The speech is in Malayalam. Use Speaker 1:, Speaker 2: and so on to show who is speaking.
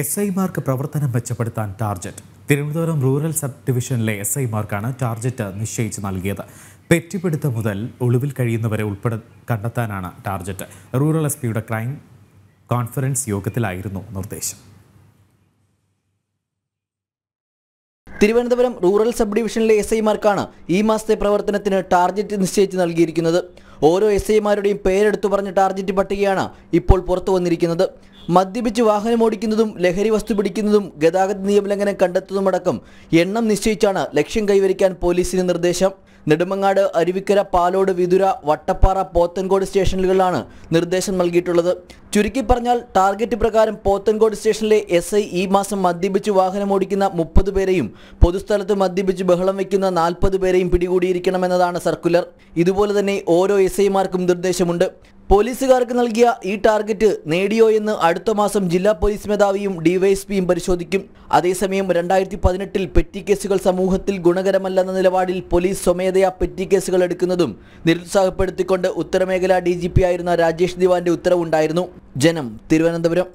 Speaker 1: എസ് ഐമാർക്ക് പ്രവർത്തനം മെച്ചപ്പെടുത്താൻ ടാർജറ്റ് തിരുവനന്തപുരം റൂറൽ സബ് ഡിവിഷനിലെ എസ് ഐമാർക്കാണ് ടാർജറ്റ് നിശ്ചയിച്ച് നൽകിയത് പെറ്റിപ്പിടുത്തം മുതൽ ഒളിവിൽ കഴിയുന്നവരെ ഉൾപ്പെടെ കണ്ടെത്താനാണ് ടാർജറ്റ് റൂറൽ എസ് പിയുടെ ക്രൈം കോൺഫറൻസ് യോഗത്തിലായിരുന്നു നിർദ്ദേശം
Speaker 2: തിരുവനന്തപുരം റൂറൽ സബ് ഡിവിഷനിലെ എസ് ഐമാർക്കാണ് ഈ മാസത്തെ പ്രവർത്തനത്തിന് ടാർജറ്റ് നിശ്ചയിച്ച് നൽകിയിരിക്കുന്നത് ഓരോ എസ് ഐമാരുടെയും പേരെടുത്തു പറഞ്ഞ ടാർജറ്റ് പട്ടികയാണ് ഇപ്പോൾ പുറത്തു വന്നിരിക്കുന്നത് മദ്യപിച്ച് വാഹനമോടിക്കുന്നതും ലഹരി വസ്തു പിടിക്കുന്നതും ഗതാഗത നിയമലംഘനം കണ്ടെത്തുന്നതുമടക്കം എണ്ണം നിശ്ചയിച്ചാണ് ലക്ഷ്യം കൈവരിക്കാൻ പോലീസിന് നിർദ്ദേശം നെടുമങ്ങാട് അരുവിക്കര പാലോട് വിതുര വട്ടപ്പാറ പോത്തൻകോട് സ്റ്റേഷനുകളിലാണ് നിർദ്ദേശം നൽകിയിട്ടുള്ളത് ചുരുക്കി പറഞ്ഞാൽ ടാർഗറ്റ് പ്രകാരം പോത്തൻകോട് സ്റ്റേഷനിലെ എസ് ഈ മാസം മദ്യപിച്ച് വാഹനമോടിക്കുന്ന മുപ്പത് പേരെയും പൊതുസ്ഥലത്ത് മദ്യപിച്ച് ബഹളം വയ്ക്കുന്ന നാൽപ്പത് പേരെയും പിടികൂടിയിരിക്കണമെന്നതാണ് സർക്കുലർ ഇതുപോലെ തന്നെ ഓരോ എസ് ഐമാർക്കും നിർദ്ദേശമുണ്ട് പോലീസുകാർക്ക് നൽകിയ ഈ ടാർഗറ്റ് നേടിയോ എന്ന് അടുത്ത മാസം ജില്ലാ പോലീസ് മേധാവിയും ഡിവൈഎസ്പിയും പരിശോധിക്കും അതേസമയം രണ്ടായിരത്തി പതിനെട്ടിൽ പെറ്റി കേസുകൾ സമൂഹത്തിൽ ഗുണകരമല്ലെന്ന നിലപാടിൽ പോലീസ് സ്വമേധയാ പെറ്റി കേസുകൾ എടുക്കുന്നതും നിരുത്സാഹപ്പെടുത്തിക്കൊണ്ട് ഉത്തരമേഖലാ ഡി ആയിരുന്ന രാജേഷ് ദിവാന്റെ ഉത്തരവുണ്ടായിരുന്നു ജനം തിരുവനന്തപുരം